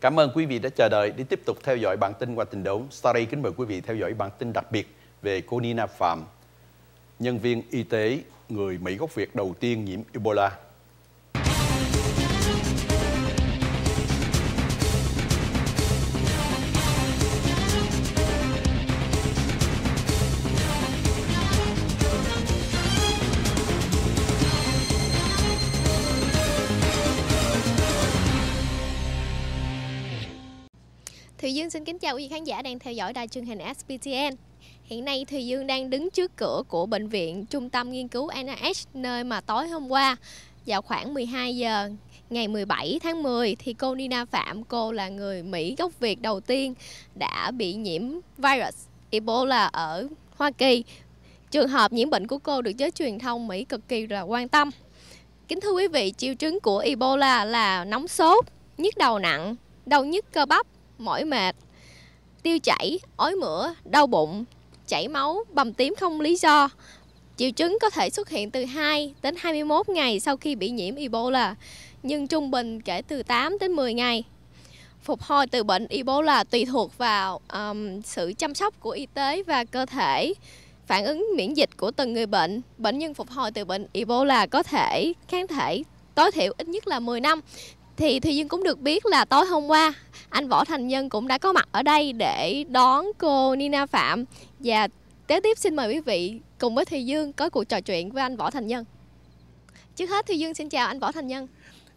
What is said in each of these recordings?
Cảm ơn quý vị đã chờ đợi để tiếp tục theo dõi bản tin qua tình đấu. Sau đây kính mời quý vị theo dõi bản tin đặc biệt về cô Nina Phạm, nhân viên y tế người Mỹ gốc Việt đầu tiên nhiễm Ebola Vâng, xin kính chào quý vị khán giả đang theo dõi đài truyền hình SPTN. Hiện nay thì Dương đang đứng trước cửa của bệnh viện Trung tâm Nghiên cứu NIH nơi mà tối hôm qua vào khoảng 12 giờ ngày 17 tháng 10 thì cô Nina Phạm, cô là người Mỹ gốc Việt đầu tiên đã bị nhiễm virus Ebola ở Hoa Kỳ. Trường hợp nhiễm bệnh của cô được giới truyền thông Mỹ cực kỳ là quan tâm. Kính thưa quý vị, triệu chứng của Ebola là nóng sốt, nhức đầu nặng, đau nhức cơ bắp, mỏi mệt, tiêu chảy, ói mửa, đau bụng, chảy máu, bầm tím không lý do. Triệu chứng có thể xuất hiện từ 2 đến 21 ngày sau khi bị nhiễm Ebola, nhưng trung bình kể từ 8 đến 10 ngày. Phục hồi từ bệnh Ebola tùy thuộc vào um, sự chăm sóc của y tế và cơ thể, phản ứng miễn dịch của từng người bệnh. Bệnh nhân phục hồi từ bệnh Ebola có thể kháng thể tối thiểu ít nhất là 10 năm thì Thùy Dương cũng được biết là tối hôm qua anh Võ Thành Nhân cũng đã có mặt ở đây để đón cô Nina Phạm và kế tiếp xin mời quý vị cùng với Thùy Dương có cuộc trò chuyện với anh Võ Thành Nhân. Trước hết Thùy Dương xin chào anh Võ Thành Nhân.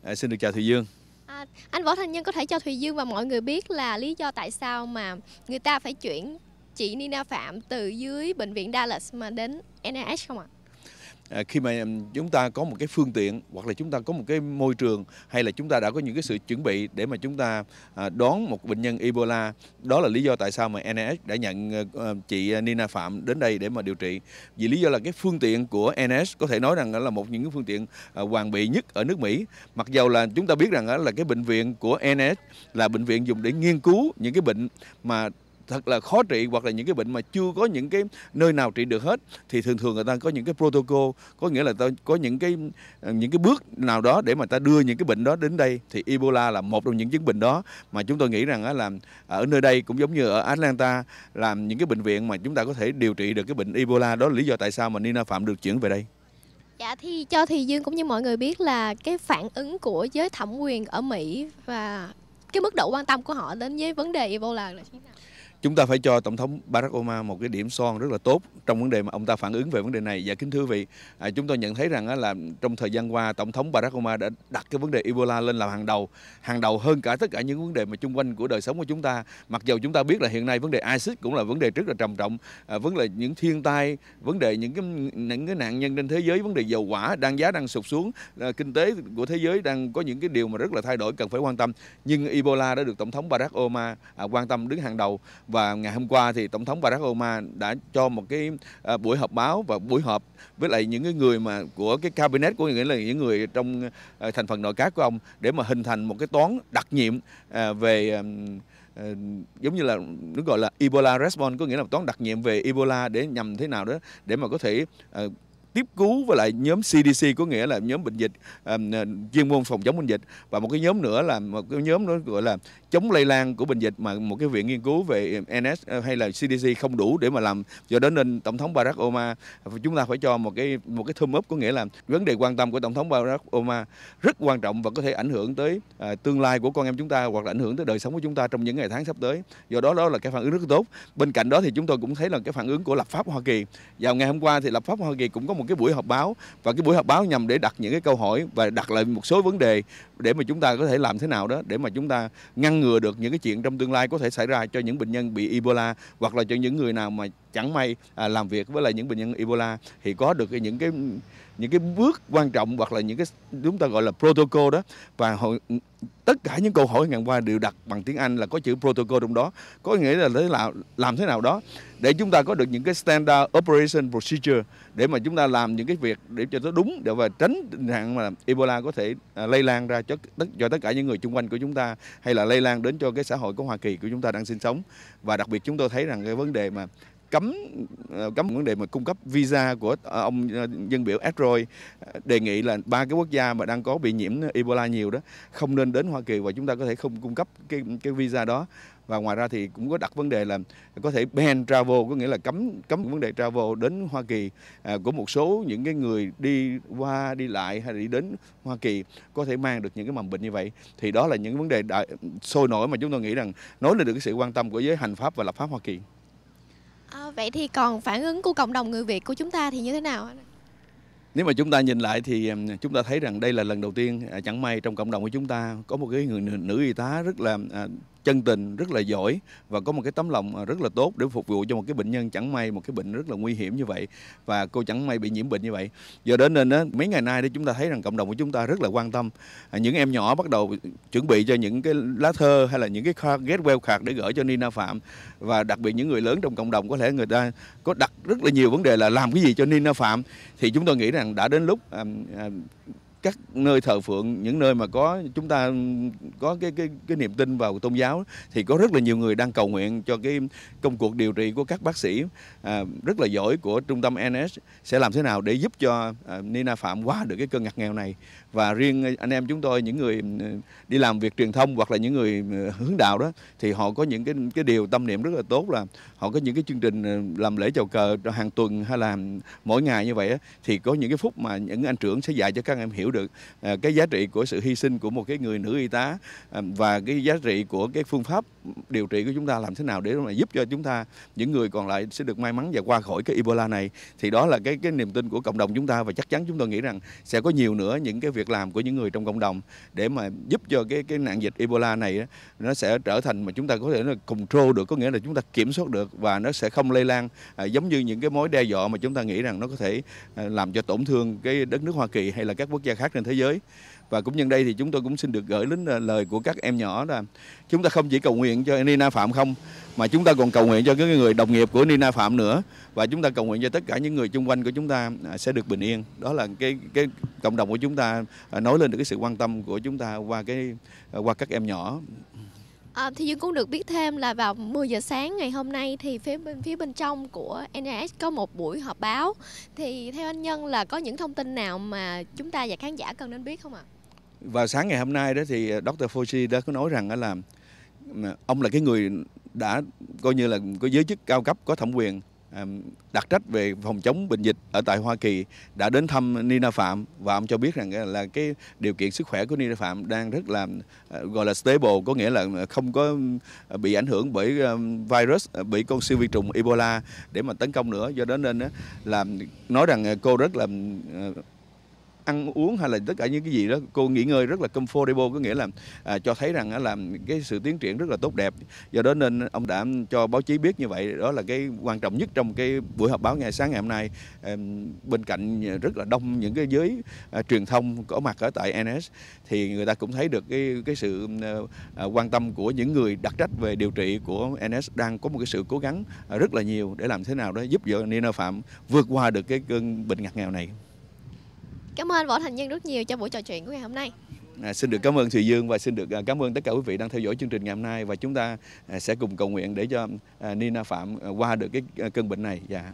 À, xin được chào Thùy Dương. À, anh Võ Thành Nhân có thể cho Thùy Dương và mọi người biết là lý do tại sao mà người ta phải chuyển chị Nina Phạm từ dưới bệnh viện Dallas mà đến NIH không ạ? À? À, khi mà chúng ta có một cái phương tiện hoặc là chúng ta có một cái môi trường hay là chúng ta đã có những cái sự chuẩn bị để mà chúng ta à, đón một bệnh nhân Ebola đó là lý do tại sao mà NS đã nhận ờ, ờ, chị ờ, Nina Phạm đến đây để mà điều trị vì lý do là cái phương tiện của NS có thể nói rằng là một những cái phương tiện hoàn bị nhất ở nước Mỹ mặc dầu là chúng ta biết rằng là cái bệnh viện của NS là bệnh viện dùng để nghiên cứu những cái bệnh mà thật là khó trị hoặc là những cái bệnh mà chưa có những cái nơi nào trị được hết thì thường thường người ta có những cái protocol có nghĩa là ta có những cái ờ, những cái bước nào đó để mà ta đưa những cái bệnh đó đến đây thì Ebola là một trong những chứng bệnh đó mà chúng tôi nghĩ rằng là ở nơi đây cũng giống như ở Atlanta làm những cái bệnh viện mà chúng ta có thể điều trị được cái bệnh Ebola đó là lý do tại sao mà Nina Phạm được chuyển về đây. Dạ thì cho thì Dương cũng như mọi người biết là cái phản ứng của giới thẩm quyền ở Mỹ và cái mức độ quan tâm của họ đến với vấn đề Ebola là thế nào? chúng ta phải cho tổng thống Barack Obama một cái điểm son rất là tốt trong vấn đề mà ông ta phản ứng về vấn đề này và kính thưa vị à, chúng tôi nhận thấy rằng là trong thời gian qua tổng thống Barack Obama đã đặt cái vấn đề Ebola lên làm hàng đầu hàng đầu hơn cả tất cả những vấn đề mà chung quanh của đời sống của chúng ta mặc dầu chúng ta biết là hiện nay vấn đề ISIS cũng là vấn đề rất là trầm trọng à, vấn đề những thiên tai vấn đề những cái những cái nạn nhân trên thế giới vấn đề dầu quả đang giá đang sụt xuống à, kinh tế của thế giới đang có những cái điều mà rất là thay đổi cần phải quan tâm nhưng Ebola đã được tổng thống Barack Obama quan tâm đứng hàng đầu và ngày hôm qua thì tổng thống Barack Obama đã cho một cái ờ, buổi họp báo và buổi họp với lại những cái người mà của cái cabinet của nghĩa là những người trong ờ, thành phần nội các của ông để mà hình thành một cái toán đặc nhiệm ờ, về giống như là nó gọi là Ebola response có nghĩa là toán đặc nhiệm về Ebola để nhằm thế nào đó để mà có thể tiếp cứu với lại nhóm CDC có nghĩa là nhóm bệnh dịch um, chuyên môn phòng chống bệnh dịch và một cái nhóm nữa là một cái nhóm nó gọi là chống lây lan của bệnh dịch mà một cái viện nghiên cứu về NS à, hay là CDC không đủ để mà làm do đó nên tổng thống Barack Obama chúng ta phải cho một cái một cái thumb up có nghĩa là vấn đề quan tâm của tổng thống Barack Obama rất quan trọng và có thể ảnh hưởng tới à, tương lai của con em chúng ta hoặc là ảnh hưởng tới đời sống của chúng ta trong những ngày tháng sắp tới do đó đó là cái phản ứng rất tốt bên cạnh đó thì chúng tôi cũng thấy là cái phản ứng của lập pháp Hoa Kỳ vào ngày hôm qua thì lập pháp Hoa Kỳ cũng có một một cái buổi họp báo và cái buổi họp báo nhằm để đặt những cái câu hỏi và đặt lại một số vấn đề để mà chúng ta có thể làm thế nào đó để mà chúng ta ngăn ngừa được những cái chuyện trong tương lai có thể xảy ra cho những bệnh nhân bị Ebola hoặc là cho những người nào mà chẳng may à, làm việc với lại những bệnh nhân Ebola thì có được những cái những cái bước quan trọng hoặc là những cái chúng ta gọi là protocol đó và hội, tất cả những câu hỏi ngày qua đều đặt bằng tiếng Anh là có chữ protocol trong đó có nghĩa là thế nào làm thế nào đó để chúng ta có được những cái standard operation procedure để mà chúng ta làm những cái việc để cho nó đúng để và tránh tình trạng mà Ebola có thể à, lây lan ra cho tất cho tất cả những người xung quanh của chúng ta hay là lây lan đến cho cái xã hội của Hoa Kỳ của chúng ta đang sinh sống và đặc biệt chúng tôi thấy rằng cái vấn đề mà cấm ờ, cấm vấn đề mà cung cấp visa của ờ, ông ờ, dân biểu Adroy đề nghị là ba cái quốc gia mà đang có bị nhiễm Ebola nhiều đó không nên đến Hoa Kỳ và chúng ta có thể không cung cấp cái cái visa đó và ngoài ra thì cũng có đặt vấn đề là có thể ban travel có nghĩa là cấm cấm vấn đề travel đến Hoa Kỳ à, của một số những cái người đi qua đi lại hay đi đến Hoa Kỳ có thể mang được những cái mầm bệnh như vậy thì đó là những vấn đề đại, sôi nổi mà chúng tôi nghĩ rằng nói lên được cái sự quan tâm của giới hành pháp và lập pháp Hoa Kỳ. À, vậy thì còn phản ứng của cộng đồng người Việt của chúng ta thì như thế nào? Nếu mà chúng ta nhìn lại thì chúng ta thấy rằng đây là lần đầu tiên à, chẳng may trong cộng đồng của chúng ta có một cái người nữ y tá rất là à, chân tình rất là giỏi và có một cái tấm lòng à, rất là tốt để phục vụ cho một cái bệnh nhân chẳng may một cái bệnh rất là nguy hiểm như vậy và cô chẳng may bị nhiễm bệnh như vậy do đến nên đó, mấy ngày nay đó chúng ta thấy rằng cộng đồng của chúng ta rất là quan tâm à, những em nhỏ bắt đầu chuẩn bị cho những cái lá thơ hay là những cái card gateway card để gửi cho Nina Phạm và đặc biệt những người lớn trong cộng đồng có thể người ta có đặt rất là nhiều vấn đề là làm cái gì cho Nina Phạm thì chúng tôi nghĩ rằng đã đến lúc à, các nơi thờ phượng những nơi mà có chúng ta có cái cái cái niềm tin vào tôn giáo thì có rất là nhiều người đang cầu nguyện cho cái công cuộc điều trị của các bác sĩ à, rất là giỏi của trung tâm NS sẽ làm thế nào để giúp cho à, Nina Phạm qua được cái cơn ngặt nghèo này và riêng anh em chúng tôi những người ừ, đi làm việc truyền thông hoặc là những người ừ, hướng đạo đó thì họ có những cái cái điều tâm niệm rất là tốt là họ có những cái chương trình ừ, làm lễ chào cờ hàng tuần hay là mỗi ngày như vậy thì có những cái phút mà những anh trưởng sẽ dạy cho các em hiểu được à, cái giá trị của sự hy sinh của một cái người nữ y tá à, và cái giá trị của cái phương pháp điều trị của chúng ta làm thế nào để mà giúp cho chúng ta những người còn lại sẽ được may mắn và qua khỏi cái Ebola này thì đó là cái cái niềm tin của cộng đồng chúng ta và chắc chắn chúng tôi nghĩ rằng sẽ có nhiều nữa những cái việc làm của những người trong cộng đồng để mà giúp cho cái cái nạn dịch Ebola này nó sẽ trở thành mà chúng ta có thể là control được có nghĩa là chúng ta kiểm soát được và nó sẽ không lây lan à, giống như những cái mối đe dọa mà chúng ta nghĩ rằng nó có thể làm cho tổn thương cái đất nước Hoa Kỳ hay là các quốc gia khác khác trên thế giới và cũng nhân đây thì chúng tôi cũng xin được gửi đến ờ, lời của các em nhỏ là chúng ta không chỉ cầu nguyện cho Nina Phạm không mà chúng ta còn cầu nguyện cho những người đồng nghiệp của Nina Phạm nữa và chúng ta cầu nguyện cho tất cả những người xung quanh của chúng ta à, sẽ được bình yên đó là cái cái cộng đồng của chúng ta à, nói lên được cái sự quan tâm của chúng ta qua cái à, qua các em nhỏ À, thì Dương cũng được biết thêm là vào 10 giờ sáng ngày hôm nay thì phía bên phía bên trong của NIS có một buổi họp báo. Thì theo anh Nhân là có những thông tin nào mà chúng ta và khán giả cần nên biết không ạ? Vào sáng ngày hôm nay đó thì ờ, Dr. Fauci đã có nói rằng là ông là cái người đã coi như là có giới chức cao cấp có thẩm quyền đặc trách về phòng chống bệnh dịch ở tại Hoa Kỳ đã đến thăm Nina Phạm và ông cho biết rằng ờ, là cái điều kiện sức khỏe của Nina Phạm đang rất là ờ, gọi là stable có nghĩa là không có ờ, bị ảnh hưởng bởi virus bị con siêu vi trùng Ebola để mà tấn công nữa do đó nên là nói rằng cô rất là ăn uống hay là tất cả những cái gì đó cô nghỉ ngơi rất là comfortable có nghĩa là à, cho thấy rằng á, là cái sự tiến triển rất là tốt đẹp do đó nên ông đã cho báo chí biết như vậy đó là cái quan trọng nhất trong cái buổi họp báo ngày sáng ngày hôm nay à, bên cạnh rất là đông những cái giới à, truyền thông có mặt ở tại NS thì người ta cũng thấy được cái cái sự à, à, quan tâm của những người đặc trách về điều trị của NS đang có một cái sự cố gắng à, rất là nhiều để làm thế nào đó giúp đỡ Nina Phạm vượt qua được cái cơn bệnh ngặt nghèo này. Cảm ơn Võ Thành Nhân rất nhiều cho buổi trò chuyện của ngày hôm nay. À, xin được cảm ơn Thùy Dương và xin được à, cảm ơn tất cả quý vị đang theo dõi chương trình ngày hôm nay và chúng ta à, sẽ cùng cầu nguyện để cho à, Nina Phạm qua được cái cơn bệnh này. Dạ. Yeah.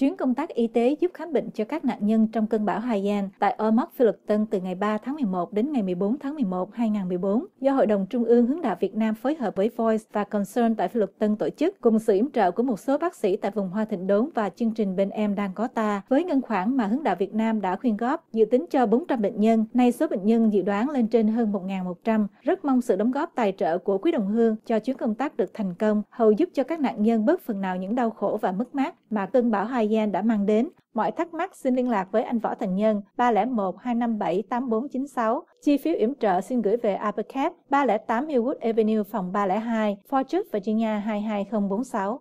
Chuyến công tác y tế giúp khám bệnh cho các nạn nhân trong cơn bão Haiyan tại Ormoc, Philippines từ ngày 3 tháng 11 đến ngày 14 tháng 11, 2014 do Hội đồng Trung ương Hướng đạo Việt Nam phối hợp với Voice và Concern tại Philippines tổ chức cùng sự yểm trợ của một số bác sĩ tại vùng Hoa Thịnh Đốn và chương trình Bên Em Đang Có Ta với ngân khoản mà Hướng đạo Việt Nam đã khuyên góp dự tính cho 400 bệnh nhân. Nay số bệnh nhân dự đoán lên trên hơn 1.100. Rất mong sự đóng góp tài trợ của Quý Đồng Hương cho chuyến công tác được thành công, hầu giúp cho các nạn nhân bớt phần nào những đau khổ và mất mát mà cơn bão Haiyan gian đã mang đến. Mọi thắc mắc xin liên lạc với anh Võ Thành Nhân 301 257 8496. Chi phiếu yểm trợ xin gửi về Uppercap 308 Hillwood Avenue phòng 302, Fortress, Virginia 22046.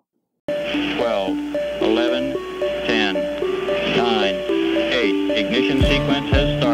12, 11, 10, 9, 8. Ignition sequence has started.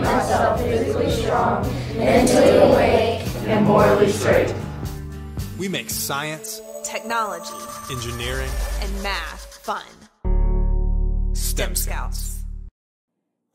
myself physically strong, mentally awake, and morally straight. We make science, technology, engineering, and math fun. STEM Scouts.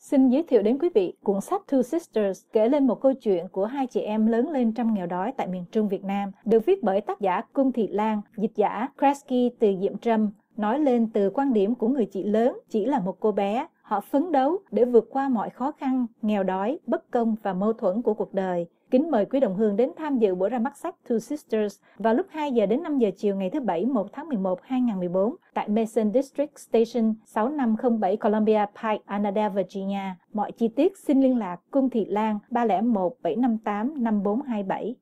Xin giới thiệu đến quý vị cuốn sách Two Sisters kể lên một câu chuyện của hai chị em lớn lên trong nghèo đói tại miền Trung Việt Nam, được viết bởi tác giả Cung Thị Lan, dịch giả Kresky từ Diệm Trâm, nói lên từ quan điểm của người chị lớn chỉ là một cô bé Họ phấn đấu để vượt qua mọi khó khăn, nghèo đói, bất công và mâu thuẫn của cuộc đời. Kính mời quý đồng hương đến tham dự buổi ra mắt sách Two Sisters vào lúc 2 giờ đến 5 giờ chiều ngày thứ Bảy 1 tháng 11 2014 tại Mason District Station 6507 Columbia Pike, Anada, Virginia. Mọi chi tiết xin liên lạc Cung Thị Lan 301 758 5427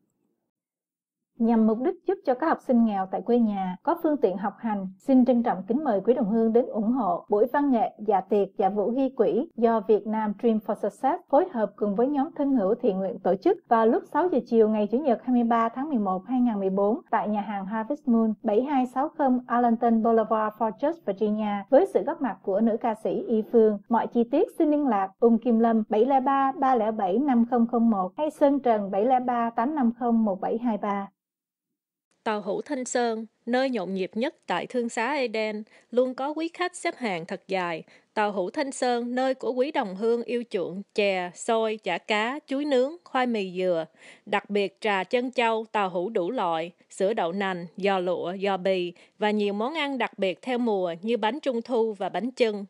nhằm mục đích giúp cho các học sinh nghèo tại quê nhà có phương tiện học hành. Xin trân trọng kính mời quý đồng hương đến ủng hộ buổi văn nghệ dạ tiệc dạ vũ ghi quỹ do Việt Nam Dream for Success phối hợp cùng với nhóm thân hữu thiện nguyện tổ chức vào lúc 6 giờ chiều ngày Chủ nhật 23 tháng 11 2014 tại nhà hàng Harvest Moon 7260 Arlington Boulevard, Fort George, Virginia với sự góp mặt của nữ ca sĩ Y Phương. Mọi chi tiết xin liên lạc Ung Kim Lâm 703 307 5001 hay Sơn Trần 703 850 1723. Tàu hữu Thanh Sơn, nơi nhộn nhịp nhất tại thương xá Eden, luôn có quý khách xếp hàng thật dài. Tàu hữu Thanh Sơn, nơi của quý đồng hương yêu chuộng, chè, xôi, chả cá, chuối nướng, khoai mì dừa. Đặc biệt trà chân châu, tàu hữu đủ loại, sữa đậu nành, giò lụa, giò bì và nhiều món ăn đặc biệt theo mùa như bánh trung thu và bánh chưng.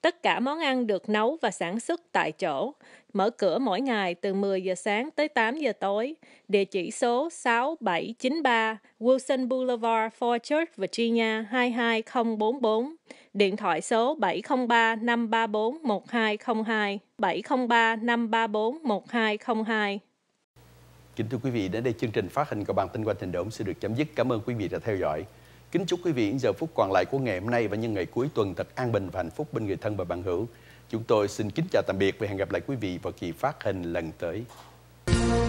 Tất cả món ăn được nấu và sản xuất tại chỗ mở cửa mỗi ngày từ 10 giờ sáng tới 8 giờ tối, địa chỉ số 6793 Wilson Boulevard, Fort Church, Virginia 22044, điện thoại số 703 534 1202, 703 534 1202. Kính thưa quý vị, đến đây chương trình phát hình của bản tin quanh thành đỗm sẽ được chấm dứt. Cảm ơn quý vị đã theo dõi. Kính chúc quý vị những giờ phút còn lại của ngày hôm nay và những ngày cuối tuần thật an bình và hạnh phúc bên người thân và bạn hữu. Chúng tôi xin kính chào tạm biệt và hẹn gặp lại quý vị vào kỳ phát hình lần tới.